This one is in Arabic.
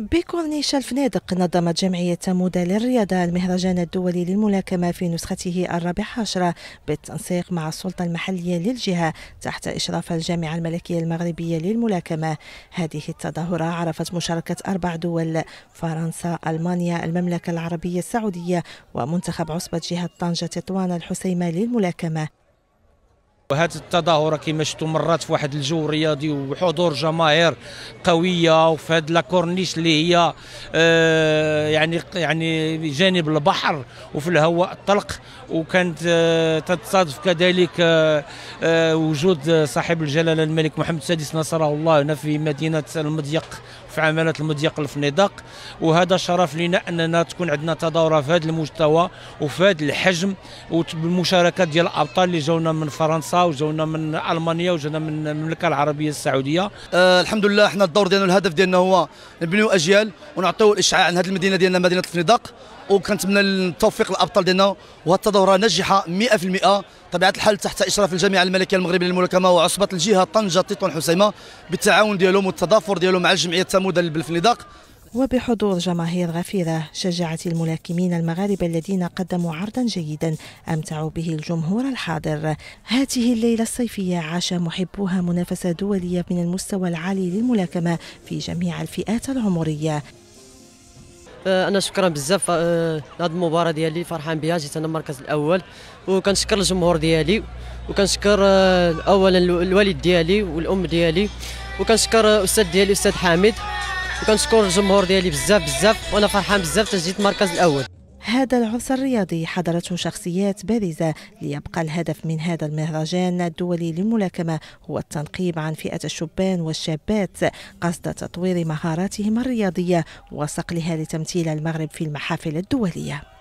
بكورنيش الفنادق نظمت جمعية مودة للرياضة المهرجان الدولي للملاكمة في نسخته الرابعة عشرة بالتنسيق مع السلطة المحلية للجهة تحت إشراف الجامعة الملكية المغربية للملاكمة هذه التظاهرة عرفت مشاركة أربع دول فرنسا ألمانيا المملكة العربية السعودية ومنتخب عصبة جهة طنجة تطوان الحسيمة للملاكمة هذه التظاهره كما شفتوا مرات في واحد الجو رياضي وحضور جماهير قويه وفي هذه لاكورنيش اللي هي آه يعني يعني جانب البحر وفي الهواء الطلق وكانت آه تتصادف كذلك آه, آه، وجود صاحب الجلاله الملك محمد السادس نصره الله هنا في مدينه المضيق في عمالة المضيق الفنيدق وهذا شرف لنا أننا تكون عندنا تدورة في هذا المستوى وفي هذا الحجم وبالمشاركة ديال الأبطال اللي جاونا من فرنسا وجاونا من ألمانيا وجاونا من المملكة العربية السعودية آه الحمد لله احنا الدور ديالنا الهدف ديالنا هو نبنيو أجيال ونعطيو الإشعاع عن هذه المدينة ديالنا مدينة الفنيدق وكنتمنى التوفيق للابطال ديالنا وهذه التظاهره ناجحه 100% طبيعه الحال تحت اشراف الجامعه الملكيه المغربيه للملاكمه وعصبه الجهه طنجه تيطون حسيمه بالتعاون ديالهم والتضافر ديالهم مع الجمعيه التموده بالفنيدق وبحضور جماهير غفيرة شجعت الملاكمين المغاربة الذين قدموا عرضا جيدا أمتعوا به الجمهور الحاضر هذه الليلة الصيفية عاش محبوها منافسة دولية من المستوى العالي للملاكمة في جميع الفئات العمرية آه، انا شكرا بزاف لهاد آه، المباراه ديالي فرحان بها جيت انا المركز الاول وكنشكر الجمهور ديالي وكنشكر آه، اولا الوالد ديالي والام ديالي وكنشكر الاستاذ ديالي الاستاذ حامد وكنشكر الجمهور ديالي بزاف بزاف وانا فرحان بزاف تجيت جيت المركز الاول هذا العرس الرياضي حضرته شخصيات بارزة ليبقى الهدف من هذا المهرجان الدولي للملاكمة هو التنقيب عن فئة الشبان والشابات قصد تطوير مهاراتهم الرياضية وصقلها لتمثيل المغرب في المحافل الدولية